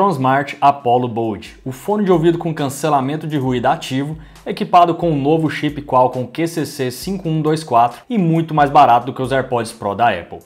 Tronsmart Apollo Bold, o fone de ouvido com cancelamento de ruído ativo, equipado com o um novo chip Qualcomm QCC 5124 e muito mais barato do que os AirPods Pro da Apple.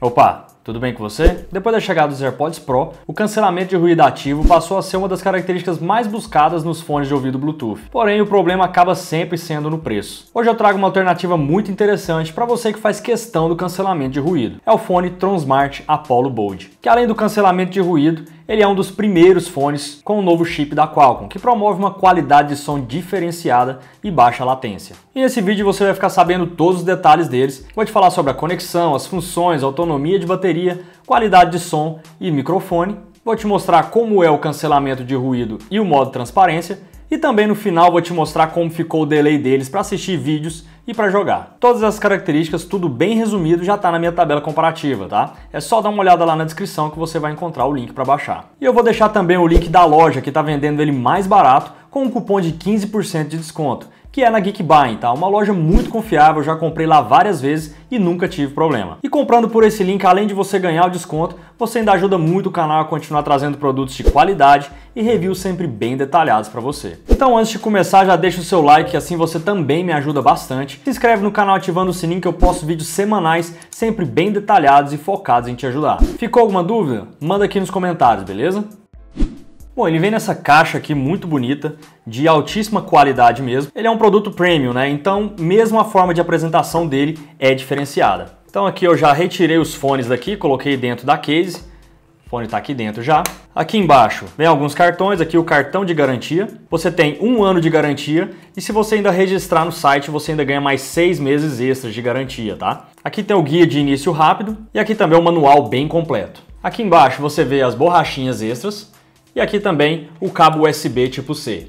Opa, tudo bem com você? Depois da chegada dos AirPods Pro, o cancelamento de ruído ativo passou a ser uma das características mais buscadas nos fones de ouvido Bluetooth. Porém, o problema acaba sempre sendo no preço. Hoje eu trago uma alternativa muito interessante para você que faz questão do cancelamento de ruído. É o fone Transmart Apollo Bold, que além do cancelamento de ruído, ele é um dos primeiros fones com o novo chip da Qualcomm, que promove uma qualidade de som diferenciada e baixa latência. E nesse vídeo você vai ficar sabendo todos os detalhes deles, vou te falar sobre a conexão, as funções, autonomia de bateria, qualidade de som e microfone, vou te mostrar como é o cancelamento de ruído e o modo transparência, e também no final vou te mostrar como ficou o delay deles para assistir vídeos e para jogar. Todas as características, tudo bem resumido, já está na minha tabela comparativa, tá? É só dar uma olhada lá na descrição que você vai encontrar o link para baixar. E eu vou deixar também o link da loja que está vendendo ele mais barato com um cupom de 15% de desconto que é na Geekbuy, tá? Então. Uma loja muito confiável, já comprei lá várias vezes e nunca tive problema. E comprando por esse link, além de você ganhar o desconto, você ainda ajuda muito o canal a continuar trazendo produtos de qualidade e reviews sempre bem detalhados para você. Então, antes de começar, já deixa o seu like, assim você também me ajuda bastante. Se inscreve no canal ativando o sininho que eu posto vídeos semanais, sempre bem detalhados e focados em te ajudar. Ficou alguma dúvida? Manda aqui nos comentários, beleza? Bom, ele vem nessa caixa aqui muito bonita, de altíssima qualidade mesmo. Ele é um produto premium, né? Então, mesmo a forma de apresentação dele é diferenciada. Então aqui eu já retirei os fones daqui, coloquei dentro da case. O fone está aqui dentro já. Aqui embaixo vem alguns cartões, aqui o cartão de garantia. Você tem um ano de garantia e se você ainda registrar no site, você ainda ganha mais seis meses extras de garantia, tá? Aqui tem o guia de início rápido e aqui também o manual bem completo. Aqui embaixo você vê as borrachinhas extras, e aqui também o cabo USB tipo C.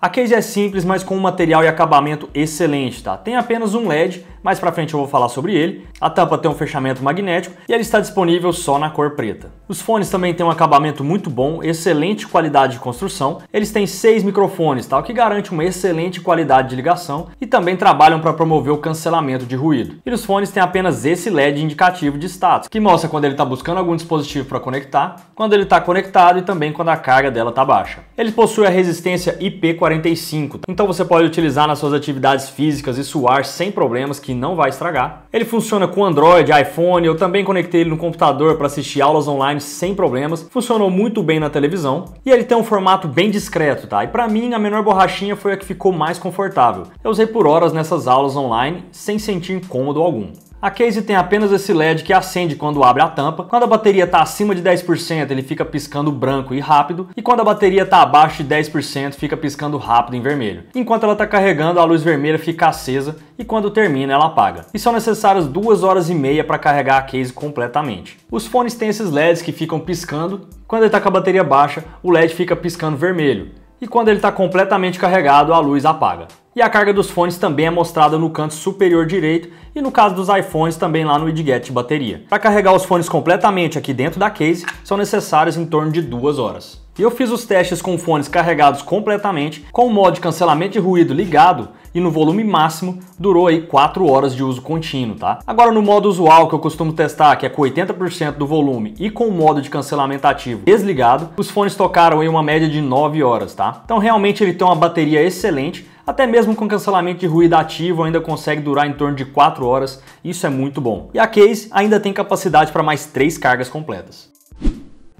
A case é simples, mas com um material e acabamento excelente, tá? Tem apenas um LED, mais pra frente eu vou falar sobre ele. A tampa tem um fechamento magnético e ela está disponível só na cor preta. Os fones também têm um acabamento muito bom, excelente qualidade de construção. Eles têm seis microfones, tal, tá? que garante uma excelente qualidade de ligação e também trabalham para promover o cancelamento de ruído. E os fones têm apenas esse LED indicativo de status, que mostra quando ele está buscando algum dispositivo para conectar, quando ele está conectado e também quando a carga dela está baixa. Ele possui a resistência IP45, tá? então você pode utilizar nas suas atividades físicas e suar sem problemas que não vai estragar. Ele funciona com Android, iPhone, eu também conectei ele no computador para assistir aulas online sem problemas, funcionou muito bem na televisão e ele tem um formato bem discreto, tá? E para mim a menor borrachinha foi a que ficou mais confortável. Eu usei por horas nessas aulas online sem sentir incômodo algum. A case tem apenas esse LED que acende quando abre a tampa, quando a bateria está acima de 10% ele fica piscando branco e rápido, e quando a bateria está abaixo de 10% fica piscando rápido em vermelho. Enquanto ela está carregando, a luz vermelha fica acesa e quando termina ela apaga. E são necessárias 2 horas e meia para carregar a case completamente. Os fones têm esses LEDs que ficam piscando, quando ele está com a bateria baixa, o LED fica piscando vermelho e quando ele está completamente carregado, a luz apaga. E a carga dos fones também é mostrada no canto superior direito e no caso dos iPhones também lá no idget bateria. Para carregar os fones completamente aqui dentro da case, são necessárias em torno de duas horas. E eu fiz os testes com fones carregados completamente, com o modo de cancelamento de ruído ligado e no volume máximo, durou aí 4 horas de uso contínuo, tá? Agora no modo usual que eu costumo testar, que é com 80% do volume e com o modo de cancelamento ativo desligado, os fones tocaram em uma média de 9 horas, tá? Então realmente ele tem uma bateria excelente, até mesmo com cancelamento de ruído ativo ainda consegue durar em torno de 4 horas, isso é muito bom. E a case ainda tem capacidade para mais 3 cargas completas.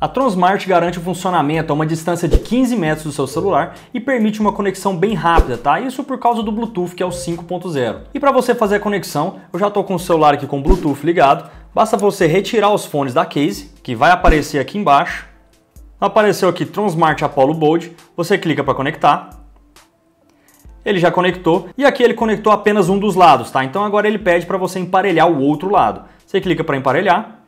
A Transmart garante o funcionamento a uma distância de 15 metros do seu celular e permite uma conexão bem rápida, tá? Isso por causa do Bluetooth, que é o 5.0. E para você fazer a conexão, eu já estou com o celular aqui com o Bluetooth ligado, basta você retirar os fones da case, que vai aparecer aqui embaixo. Apareceu aqui Transmart Apollo Bold, você clica para conectar. Ele já conectou e aqui ele conectou apenas um dos lados, tá? Então agora ele pede para você emparelhar o outro lado. Você clica para emparelhar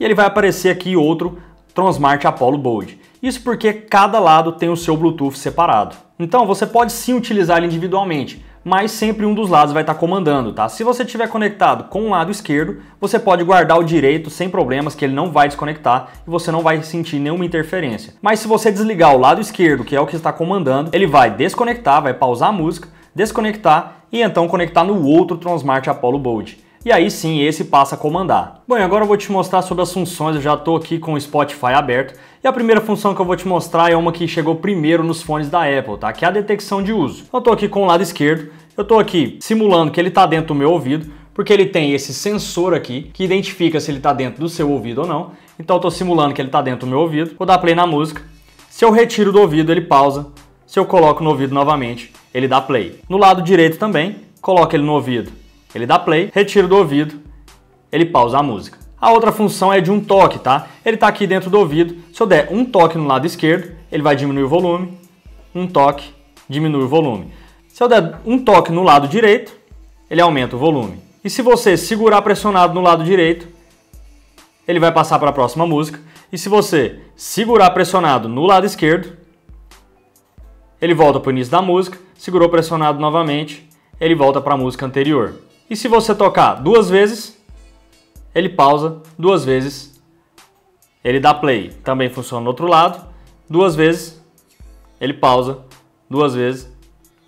e ele vai aparecer aqui outro Tronsmart Apollo Bold. Isso porque cada lado tem o seu Bluetooth separado. Então você pode sim utilizar ele individualmente, mas sempre um dos lados vai estar tá comandando, tá? Se você tiver conectado com o lado esquerdo, você pode guardar o direito sem problemas, que ele não vai desconectar e você não vai sentir nenhuma interferência. Mas se você desligar o lado esquerdo, que é o que está comandando, ele vai desconectar, vai pausar a música, desconectar e então conectar no outro Transmart Apollo Bold e aí sim esse passa a comandar. Bom, e agora eu vou te mostrar sobre as funções, eu já estou aqui com o Spotify aberto, e a primeira função que eu vou te mostrar é uma que chegou primeiro nos fones da Apple, tá? que é a detecção de uso. Eu estou aqui com o lado esquerdo, eu estou aqui simulando que ele está dentro do meu ouvido, porque ele tem esse sensor aqui que identifica se ele está dentro do seu ouvido ou não. Então eu estou simulando que ele está dentro do meu ouvido, vou dar play na música. Se eu retiro do ouvido, ele pausa. Se eu coloco no ouvido novamente, ele dá play. No lado direito também, coloco ele no ouvido ele dá play, retira do ouvido, ele pausa a música. A outra função é de um toque, tá? Ele está aqui dentro do ouvido. Se eu der um toque no lado esquerdo, ele vai diminuir o volume. Um toque, diminui o volume. Se eu der um toque no lado direito, ele aumenta o volume. E se você segurar pressionado no lado direito, ele vai passar para a próxima música. E se você segurar pressionado no lado esquerdo, ele volta para o início da música. Segurou pressionado novamente, ele volta para a música anterior. E se você tocar duas vezes, ele pausa duas vezes, ele dá play. Também funciona no outro lado. Duas vezes, ele pausa. Duas vezes,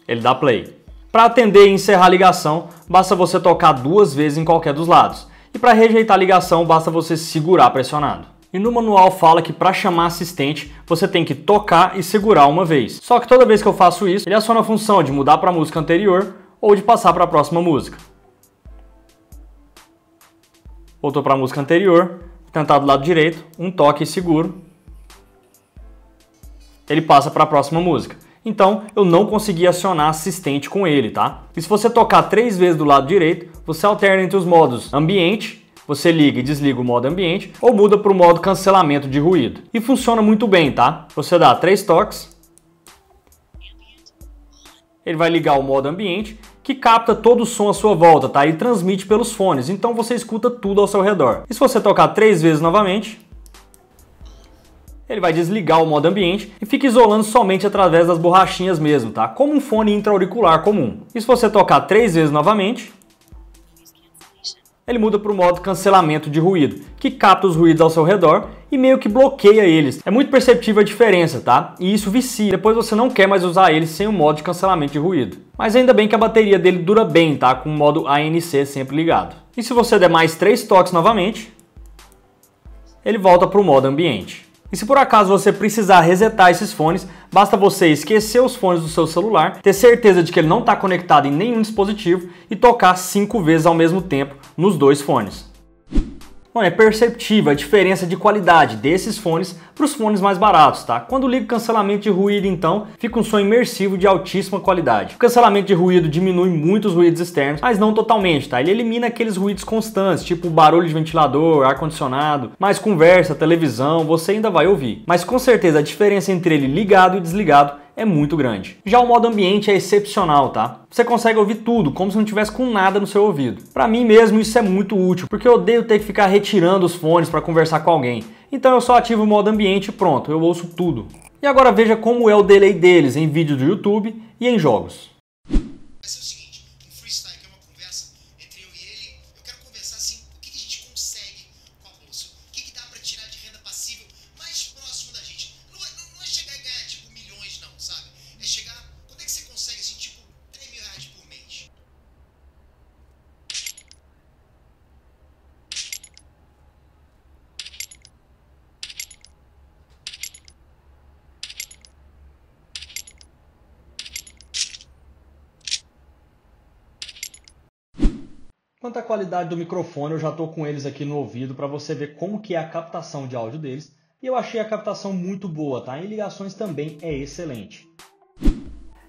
ele dá play. Para atender e encerrar a ligação, basta você tocar duas vezes em qualquer dos lados. E para rejeitar a ligação, basta você segurar pressionado. E no manual fala que para chamar assistente, você tem que tocar e segurar uma vez. Só que toda vez que eu faço isso, ele aciona a função de mudar para a música anterior ou de passar para a próxima música. Voltou para a música anterior, tentar do lado direito, um toque seguro. Ele passa para a próxima música. Então, eu não consegui acionar assistente com ele, tá? E se você tocar três vezes do lado direito, você alterna entre os modos ambiente, você liga e desliga o modo ambiente, ou muda para o modo cancelamento de ruído. E funciona muito bem, tá? Você dá três toques, ele vai ligar o modo ambiente que capta todo o som à sua volta, tá? E transmite pelos fones, então você escuta tudo ao seu redor. E se você tocar três vezes novamente, ele vai desligar o modo ambiente e fica isolando somente através das borrachinhas mesmo, tá? Como um fone intra-auricular comum. E se você tocar três vezes novamente, ele muda para o modo cancelamento de ruído, que capta os ruídos ao seu redor e meio que bloqueia eles. É muito perceptível a diferença, tá? E isso vicia, depois você não quer mais usar ele sem o modo de cancelamento de ruído. Mas ainda bem que a bateria dele dura bem, tá? Com o modo ANC sempre ligado. E se você der mais 3 toques novamente, ele volta para o modo ambiente. E se por acaso você precisar resetar esses fones, basta você esquecer os fones do seu celular, ter certeza de que ele não está conectado em nenhum dispositivo e tocar 5 vezes ao mesmo tempo nos dois fones. Bom, é perceptível a diferença de qualidade desses fones para os fones mais baratos, tá? Quando ligo cancelamento de ruído, então, fica um som imersivo de altíssima qualidade. O cancelamento de ruído diminui muitos ruídos externos, mas não totalmente, tá? Ele elimina aqueles ruídos constantes, tipo barulho de ventilador, ar-condicionado, mas conversa, televisão, você ainda vai ouvir. Mas com certeza a diferença entre ele ligado e desligado é muito grande. Já o modo ambiente é excepcional, tá? Você consegue ouvir tudo, como se não tivesse com nada no seu ouvido. Para mim mesmo isso é muito útil, porque eu odeio ter que ficar retirando os fones para conversar com alguém. Então eu só ativo o modo ambiente e pronto, eu ouço tudo. E agora veja como é o delay deles em vídeo do YouTube e em jogos. Quanto à qualidade do microfone, eu já estou com eles aqui no ouvido para você ver como que é a captação de áudio deles. E eu achei a captação muito boa, tá? Em ligações também é excelente.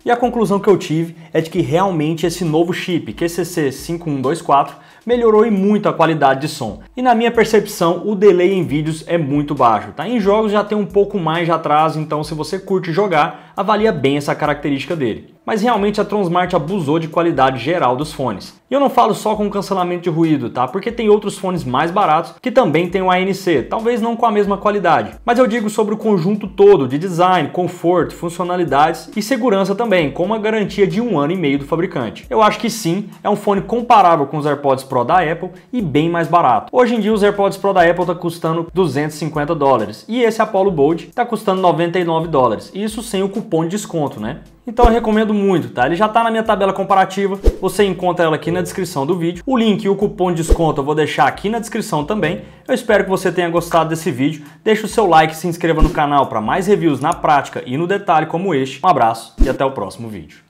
E a conclusão que eu tive é de que realmente esse novo chip QCC 5124 melhorou e muito a qualidade de som. E na minha percepção, o delay em vídeos é muito baixo, tá? Em jogos já tem um pouco mais de atraso, então se você curte jogar, avalia bem essa característica dele. Mas realmente a Transmart abusou de qualidade geral dos fones. E eu não falo só com cancelamento de ruído, tá? Porque tem outros fones mais baratos que também tem o ANC, talvez não com a mesma qualidade. Mas eu digo sobre o conjunto todo de design, conforto, funcionalidades e segurança também, com uma garantia de um ano e meio do fabricante. Eu acho que sim, é um fone comparável com os AirPods Pro da Apple e bem mais barato. Hoje em dia os AirPods Pro da Apple estão tá custando 250 dólares e esse Apollo Bold está custando 99 dólares. Isso sem o cupom cupom de desconto, né? Então eu recomendo muito, tá? Ele já está na minha tabela comparativa, você encontra ela aqui na descrição do vídeo. O link e o cupom de desconto eu vou deixar aqui na descrição também. Eu espero que você tenha gostado desse vídeo. Deixe o seu like, se inscreva no canal para mais reviews na prática e no detalhe como este. Um abraço e até o próximo vídeo.